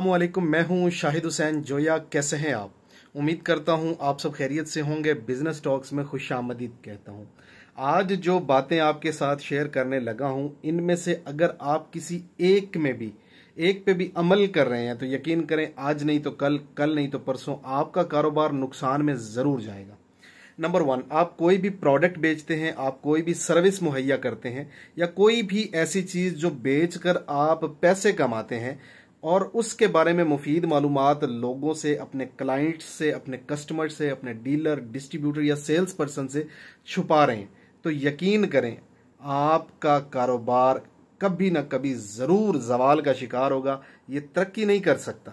अल्लाम मैं हूं शाहिद हुसैन जोया कैसे हैं आप उम्मीद करता हूं आप सब खैरियत से होंगे बिजनेस टॉक्स में खुश आमदीद कहता हूं आज जो बातें आपके साथ शेयर करने लगा हूं इनमें से अगर आप किसी एक में भी एक पे भी अमल कर रहे हैं तो यकीन करें आज नहीं तो कल कल नहीं तो परसों आपका कारोबार नुकसान में ज़रूर जाएगा नंबर वन आप कोई भी प्रोडक्ट बेचते हैं आप कोई भी सर्विस मुहैया करते हैं या कोई भी ऐसी चीज़ जो बेचकर आप पैसे कमाते हैं और उसके बारे में मुफीद मालूम लोगों से अपने क्लाइंट से अपने कस्टमर से अपने डीलर डिस्ट्रीब्यूटर या सेल्स पर्सन से छुपा रहे हैं तो यकीन करें आपका कारोबार कभी ना कभी ज़रूर जवाल का शिकार होगा ये तरक्की नहीं कर सकता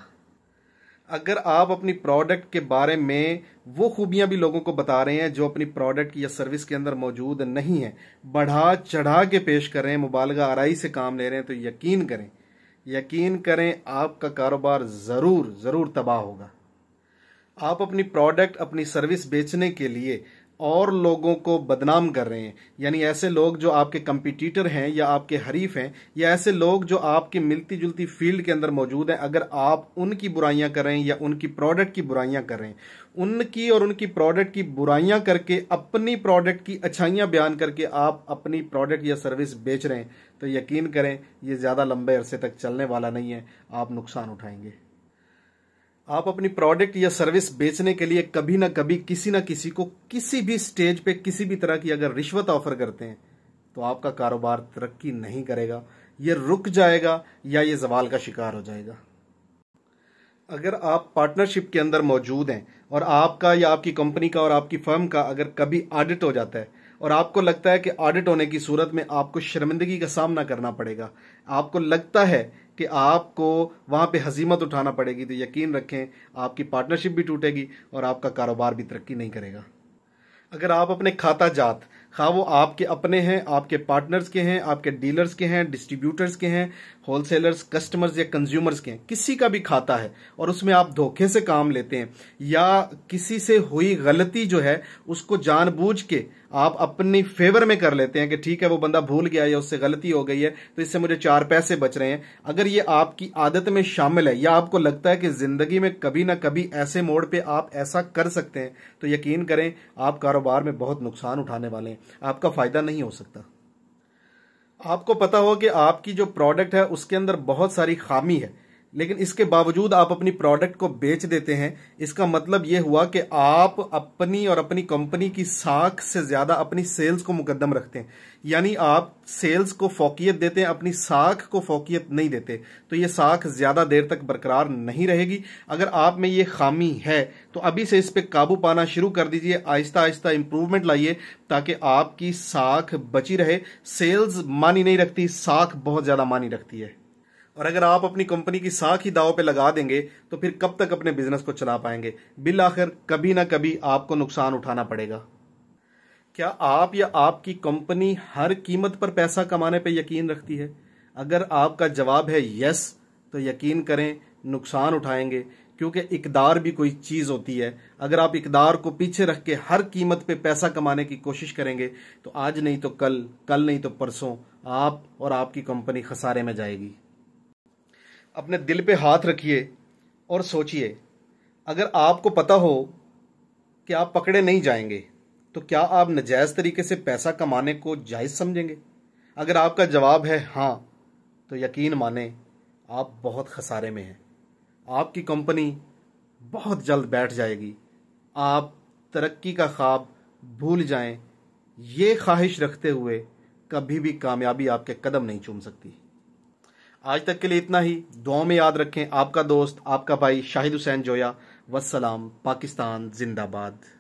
अगर आप अपनी प्रोडक्ट के बारे में वो खूबियां भी लोगों को बता रहे हैं जो अपनी प्रोडक्ट या सर्विस के अंदर मौजूद नहीं है बढ़ा चढ़ा के पेश कर रहे हैं मुबालगा आरई से काम ले रहे हैं तो यकीन करें यकीन करें आपका कारोबार ज़रूर ज़रूर तबाह होगा आप अपनी प्रोडक्ट अपनी सर्विस बेचने के लिए और लोगों को बदनाम कर रहे हैं यानी ऐसे लोग जो आपके कंपिटिटर हैं या आपके हरीफ हैं या ऐसे लोग जो आपकी मिलती जुलती फील्ड के अंदर मौजूद हैं अगर आप उनकी बुराइयां कर रहे हैं या उनकी प्रोडक्ट की बुराइयां कर रहे हैं उनकी और उनकी प्रोडक्ट की बुराइयां करके अपनी प्रोडक्ट की अच्छाइयाँ बयान करके आप अपनी प्रोडक्ट या सर्विस बेच रहे हैं तो यकीन करें ये ज़्यादा लंबे अरसे तक चलने वाला नहीं है आप नुकसान उठाएंगे आप अपनी प्रोडक्ट या सर्विस बेचने के लिए कभी ना कभी किसी ना किसी को किसी भी स्टेज पे किसी भी तरह की अगर रिश्वत ऑफर करते हैं तो आपका कारोबार तरक्की नहीं करेगा ये रुक जाएगा या ये जवाल का शिकार हो जाएगा अगर आप पार्टनरशिप के अंदर मौजूद हैं और आपका या आपकी कंपनी का और आपकी फर्म का अगर कभी ऑडिट हो जाता है और आपको लगता है कि ऑडिट होने की सूरत में आपको शर्मिंदगी का सामना करना पड़ेगा आपको लगता है कि आपको वहाँ पे हजीमत उठाना पड़ेगी तो यकीन रखें आपकी पार्टनरशिप भी टूटेगी और आपका कारोबार भी तरक्की नहीं करेगा अगर आप अपने खाता जात खा हाँ, वो आपके अपने हैं आपके पार्टनर्स के हैं आपके डीलर्स के हैं डिस्ट्रीब्यूटर्स के हैं होलसेलर्स कस्टमर्स या कंज्यूमर्स के हैं किसी का भी खाता है और उसमें आप धोखे से काम लेते हैं या किसी से हुई गलती जो है उसको जानबूझ के आप अपनी फेवर में कर लेते हैं कि ठीक है वो बंदा भूल गया या उससे गलती हो गई है तो इससे मुझे चार पैसे बच रहे हैं अगर ये आपकी आदत में शामिल है या आपको लगता है कि जिंदगी में कभी ना कभी ऐसे मोड़ पे आप ऐसा कर सकते हैं तो यकीन करें आप कारोबार में बहुत नुकसान उठाने वाले हैं आपका फायदा नहीं हो सकता आपको पता हो कि आपकी जो प्रोडक्ट है उसके अंदर बहुत सारी खामी है लेकिन इसके बावजूद आप अपनी प्रोडक्ट को बेच देते हैं इसका मतलब यह हुआ कि आप अपनी और अपनी कंपनी की साख से ज़्यादा अपनी सेल्स को मुकदम रखते हैं यानी आप सेल्स को फोकियत देते हैं अपनी साख को फोकियत नहीं देते तो ये साख ज़्यादा देर तक बरकरार नहीं रहेगी अगर आप में ये खामी है तो अभी से इस पर काबू पाना शुरू कर दीजिए आहिस्ता आहिस्ता इंप्रूवमेंट लाइए ताकि आपकी साख बची रहे सेल्स मानी नहीं रखती साख बहुत ज़्यादा मानी रखती है और अगर आप अपनी कंपनी की साख ही दाव पे लगा देंगे तो फिर कब तक अपने बिजनेस को चला पाएंगे बिल आखिर कभी ना कभी आपको नुकसान उठाना पड़ेगा क्या आप या आपकी कंपनी हर कीमत पर पैसा कमाने पर यकीन रखती है अगर आपका जवाब है यस तो यकीन करें नुकसान उठाएंगे क्योंकि इकदार भी कोई चीज़ होती है अगर आप इकदार को पीछे रख के हर कीमत पे पैसा कमाने की कोशिश करेंगे तो आज नहीं तो कल कल नहीं तो परसों आप और आपकी कंपनी खसारे में जाएगी अपने दिल पे हाथ रखिए और सोचिए अगर आपको पता हो कि आप पकड़े नहीं जाएंगे तो क्या आप नजायज़ तरीके से पैसा कमाने को जायज़ समझेंगे अगर आपका जवाब है हाँ तो यकीन माने आप बहुत खसारे में हैं आपकी कंपनी बहुत जल्द बैठ जाएगी आप तरक्की का ख्वाब भूल जाएं ये ख्वाहिश रखते हुए कभी भी कामयाबी आपके कदम नहीं चूम सकती आज तक के लिए इतना ही दुआओं में याद रखें आपका दोस्त आपका भाई शाहिद हुसैन जोया वसलाम पाकिस्तान जिंदाबाद